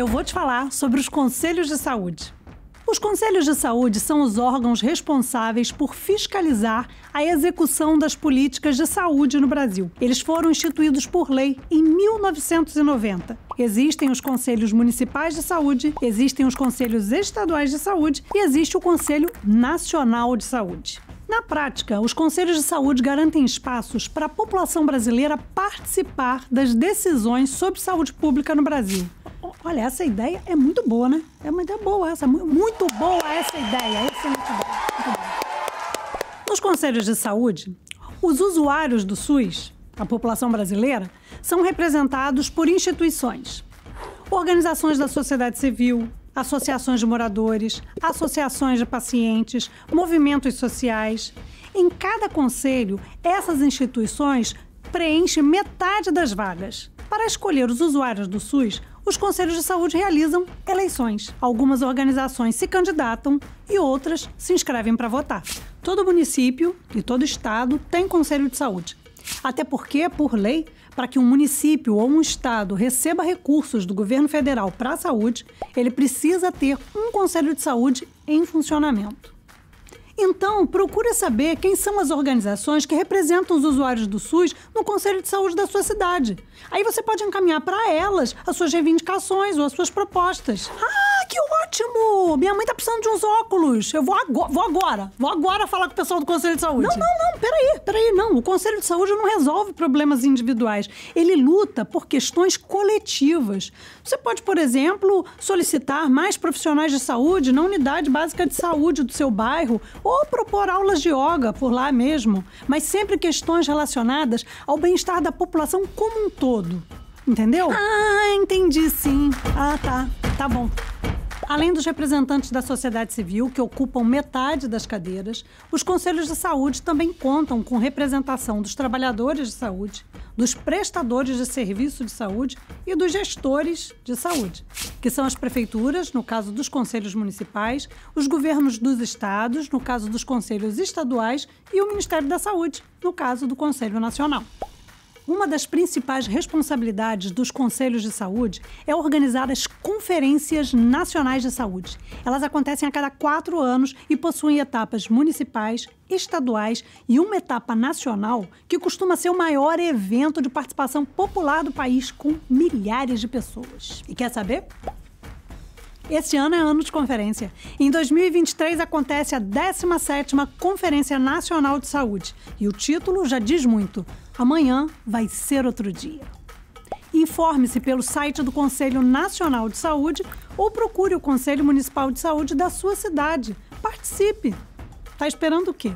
eu vou te falar sobre os conselhos de saúde. Os conselhos de saúde são os órgãos responsáveis por fiscalizar a execução das políticas de saúde no Brasil. Eles foram instituídos por lei em 1990. Existem os conselhos municipais de saúde, existem os conselhos estaduais de saúde e existe o Conselho Nacional de Saúde. Na prática, os conselhos de saúde garantem espaços para a população brasileira participar das decisões sobre saúde pública no Brasil. Olha, essa ideia é muito boa, né? É muito boa essa, muito boa essa ideia. Excelente ideia. É Nos conselhos de saúde, os usuários do SUS, a população brasileira, são representados por instituições, organizações da sociedade civil, associações de moradores, associações de pacientes, movimentos sociais. Em cada conselho, essas instituições preenchem metade das vagas. Para escolher os usuários do SUS, os conselhos de saúde realizam eleições. Algumas organizações se candidatam e outras se inscrevem para votar. Todo município e todo estado tem conselho de saúde. Até porque, por lei, para que um município ou um estado receba recursos do governo federal para a saúde, ele precisa ter um conselho de saúde em funcionamento. Então, procura saber quem são as organizações que representam os usuários do SUS no Conselho de Saúde da sua cidade. Aí você pode encaminhar para elas as suas reivindicações ou as suas propostas. Ah, que ótimo! ótimo! Minha mãe tá precisando de uns óculos. Eu vou agora, vou agora. Vou agora falar com o pessoal do Conselho de Saúde. Não, não, não, peraí, peraí, não. O Conselho de Saúde não resolve problemas individuais. Ele luta por questões coletivas. Você pode, por exemplo, solicitar mais profissionais de saúde na unidade básica de saúde do seu bairro ou propor aulas de yoga por lá mesmo, mas sempre questões relacionadas ao bem-estar da população como um todo. Entendeu? Ah, entendi sim. Ah, tá. Tá bom além dos representantes da sociedade civil, que ocupam metade das cadeiras, os conselhos de saúde também contam com representação dos trabalhadores de saúde, dos prestadores de serviço de saúde e dos gestores de saúde, que são as prefeituras, no caso dos conselhos municipais, os governos dos estados, no caso dos conselhos estaduais, e o Ministério da Saúde, no caso do Conselho Nacional. Uma das principais responsabilidades dos conselhos de saúde é organizar as conferências nacionais de saúde. Elas acontecem a cada quatro anos e possuem etapas municipais, estaduais e uma etapa nacional que costuma ser o maior evento de participação popular do país com milhares de pessoas. E quer saber? Este ano é ano de conferência. Em 2023 acontece a 17ª Conferência Nacional de Saúde, e o título já diz muito. Amanhã vai ser outro dia. Informe-se pelo site do Conselho Nacional de Saúde ou procure o Conselho Municipal de Saúde da sua cidade. Participe. Tá esperando o quê?